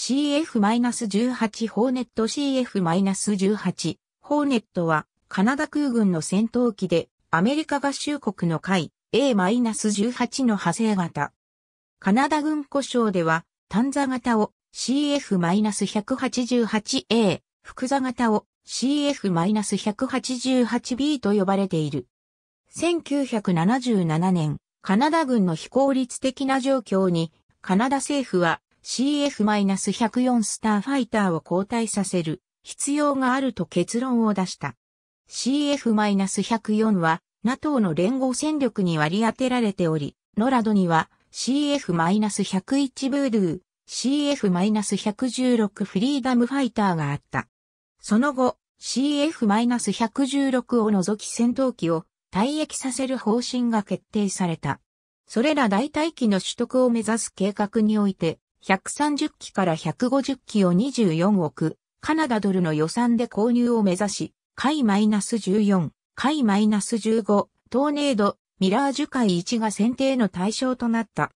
CF-18 ホーネット CF-18 ホーネットはカナダ空軍の戦闘機でアメリカ合衆国の海 A-18 の派生型。カナダ軍故障では単座型を CF-188A、複座型を CF-188B と呼ばれている。1977年、カナダ軍の非効率的な状況にカナダ政府は CF-104 スターファイターを交代させる必要があると結論を出した。CF-104 は NATO の連合戦力に割り当てられており、ノラドには CF-101 ブードゥー、CF-116 フリーダムファイターがあった。その後、CF-116 を除き戦闘機を退役させる方針が決定された。それら代替機の取得を目指す計画において、130機から150機を24億、カナダドルの予算で購入を目指し、回 -14、回 -15、トーネード、ミラージュ海1が選定の対象となった。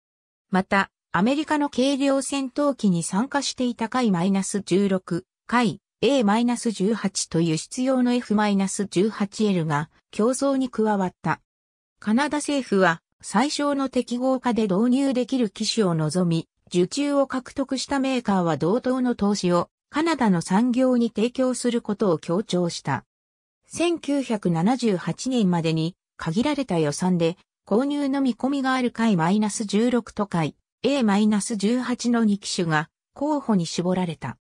また、アメリカの軽量戦闘機に参加していた回 -16、回 A-18 という必要の F-18L が競争に加わった。カナダ政府は最小の適合化で導入できる機種を望み、受注を獲得したメーカーは同等の投資をカナダの産業に提供することを強調した。1978年までに限られた予算で購入の見込みがある回 -16 と回 A-18 の2機種が候補に絞られた。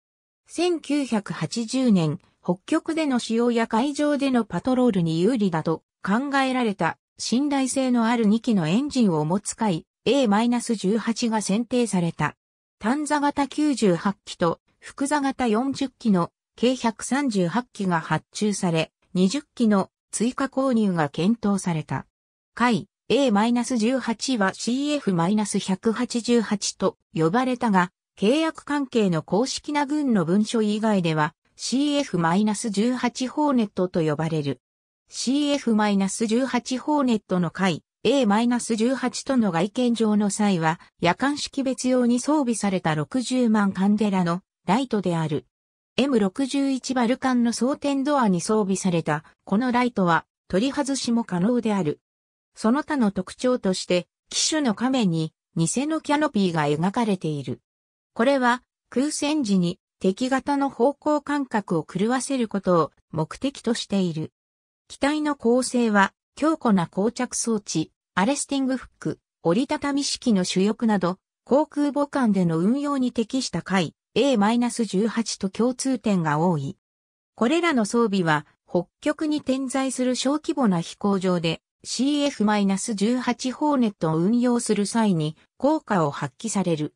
1980年、北極での使用や海上でのパトロールに有利だと考えられた信頼性のある2機のエンジンを持つ回 A-18 が選定された。単座型98機と複座型40機の計138機が発注され、20機の追加購入が検討された。回 A-18 は CF-188 と呼ばれたが、契約関係の公式な軍の文書以外では CF-18 ホーネットと呼ばれる。CF-18 ホーネットの回 A-18 との外見上の際は、夜間識別用に装備された60万カンデラのライトである。M61 バルカンの装填ドアに装備された、このライトは取り外しも可能である。その他の特徴として、機種の亀に偽のキャノピーが描かれている。これは空戦時に敵型の方向感覚を狂わせることを目的としている。機体の構成は強固な膠着装置、アレスティングフック、折りたたみ式の主翼など、航空母艦での運用に適した回 A-18 と共通点が多い。これらの装備は、北極に点在する小規模な飛行場で CF-18 ホーネットを運用する際に効果を発揮される。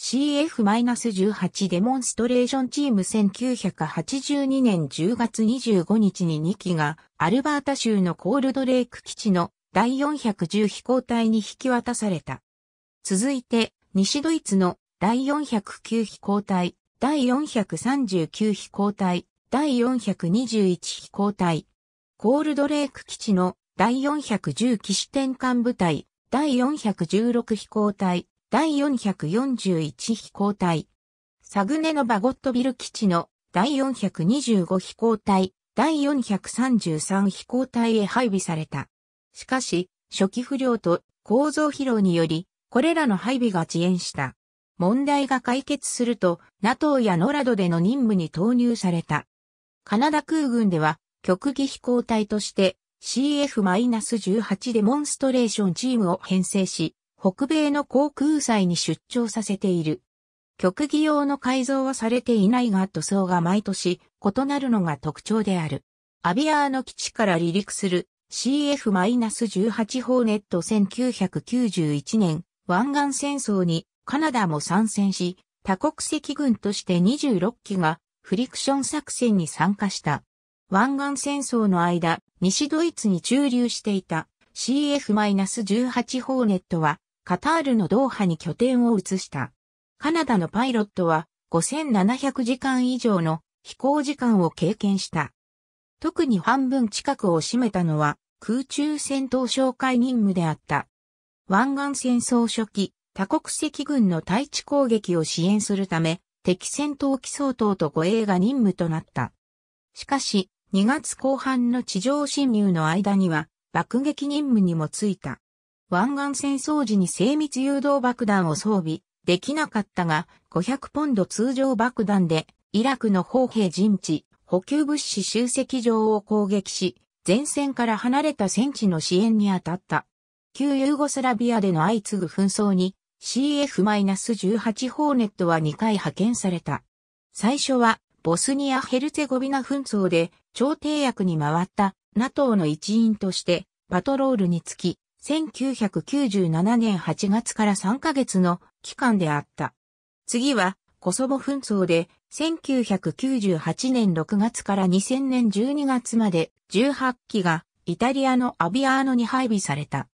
CF-18 デモンストレーションチーム1982年10月25日に2機がアルバータ州のコールドレイク基地の第410飛行隊に引き渡された。続いて、西ドイツの第409飛行隊、第439飛行隊、第421飛行隊、コールドレーク基地の第410機種転換部隊、第416飛行隊、第441飛行隊、サグネのバゴットビル基地の第425飛行隊、第433飛行隊へ配備された。しかし、初期不良と構造疲労により、これらの配備が遅延した。問題が解決すると、NATO やノラドでの任務に投入された。カナダ空軍では、極技飛行隊として CF-18 デモンストレーションチームを編成し、北米の航空祭に出張させている。極技用の改造はされていないが塗装が毎年異なるのが特徴である。アビアーの基地から離陸する CF-18 ホーネット1991年湾岸戦争にカナダも参戦し、多国籍軍として26機がフリクション作戦に参加した。湾岸戦争の間、西ドイツに駐留していた CF-18 ホーネットはカタールのドーハに拠点を移した。カナダのパイロットは5700時間以上の飛行時間を経験した。特に半分近くを占めたのは空中戦闘哨戒任務であった。湾岸戦争初期、多国籍軍の対地攻撃を支援するため、敵戦闘機相当と護衛が任務となった。しかし、2月後半の地上侵入の間には、爆撃任務にもついた。湾岸戦争時に精密誘導爆弾を装備、できなかったが、500ポンド通常爆弾で、イラクの砲兵陣地、補給物資集積場を攻撃し、前線から離れた戦地の支援に当たった。旧ユーゴスラビアでの相次ぐ紛争に CF-18 ホーネットは2回派遣された。最初はボスニア・ヘルツェゴビナ紛争で調停役に回った NATO の一員としてパトロールにつき1997年8月から3ヶ月の期間であった。次はコソボ紛争で1998年6月から2000年12月まで18機がイタリアのアビアーノに配備された。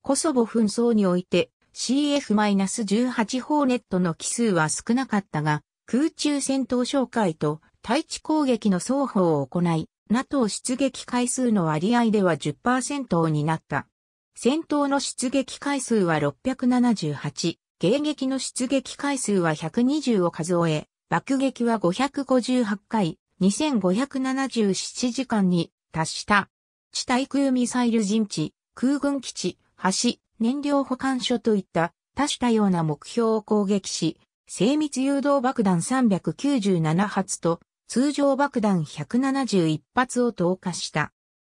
コソボ紛争において CF-18 ホーネットの機数は少なかったが、空中戦闘紹介と対地攻撃の双方を行い、NATO 出撃回数の割合では10%になった。戦闘の出撃回数は678、迎撃の出撃回数は120を数え、爆撃は558回、2577時間に達した。地対空ミサイル陣地、空軍基地、橋、燃料保管所といった多種多様な目標を攻撃し、精密誘導爆弾397発と通常爆弾171発を投下した。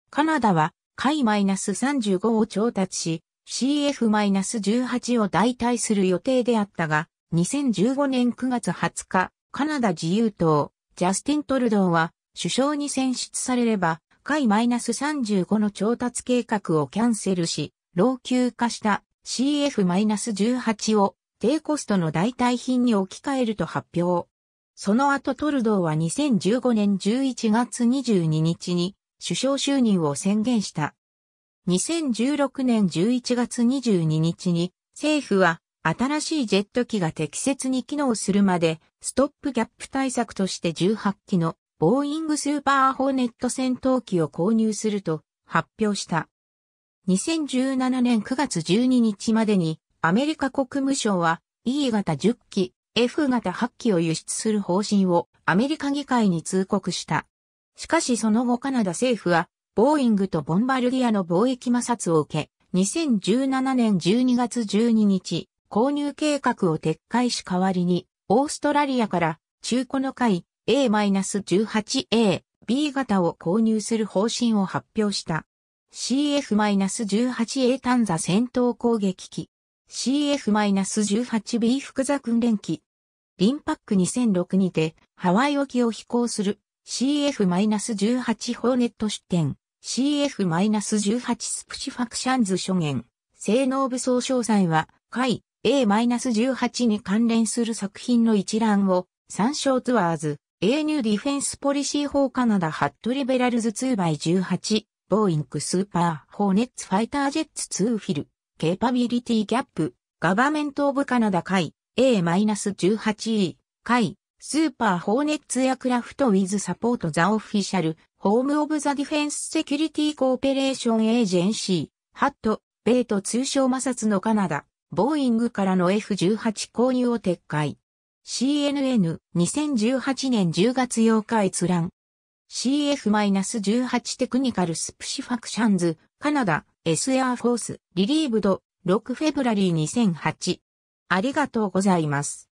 カナダは、海 -35 を調達し、CF-18 を代替する予定であったが、2015年9月20日、カナダ自由党、ジャスティン・トルドーは、首相に選出されれば、海 -35 の調達計画をキャンセルし、老朽化した CF-18 を低コストの代替品に置き換えると発表。その後トルドーは2015年11月22日に首相就任を宣言した。2016年11月22日に政府は新しいジェット機が適切に機能するまでストップギャップ対策として18機のボーイングスーパーホーネット戦闘機を購入すると発表した。2017年9月12日までにアメリカ国務省は E 型10機、F 型8機を輸出する方針をアメリカ議会に通告した。しかしその後カナダ政府はボーイングとボンバルディアの貿易摩擦を受け、2017年12月12日、購入計画を撤回し代わりに、オーストラリアから中古の回 A-18A、B 型を購入する方針を発表した。CF-18A 単座戦闘攻撃機。CF-18B 複座訓練機。リンパック2006にてハワイ沖を飛行する CF-18 ホーネット出展。CF-18 スプシファクシャンズ諸言、性能武装詳細は、回 A-18 に関連する作品の一覧を、参照ツアーズ、A ニューディフェンスポリシー法カナダハットリベラルズ 2x18、ボーインクスーパーホーネッツファイタージェッツ2フィル、ケーパビリティギャップ、ガバメントオブカナダ会 A-18E、会スーパーホーネッツエアクラフトウィズサポートザオフィシャル、ホームオブザディフェンスセキュリティコーペレーションエージェンシー、ハット、米と通称摩擦のカナダ、ボーイングからの F18 購入を撤回。CNN 2018年10月8日閲覧。CF-18 テクニカルスプシファクションズ、カナダ、S エアフォース、リリーブド、6フェブラリー2008。ありがとうございます。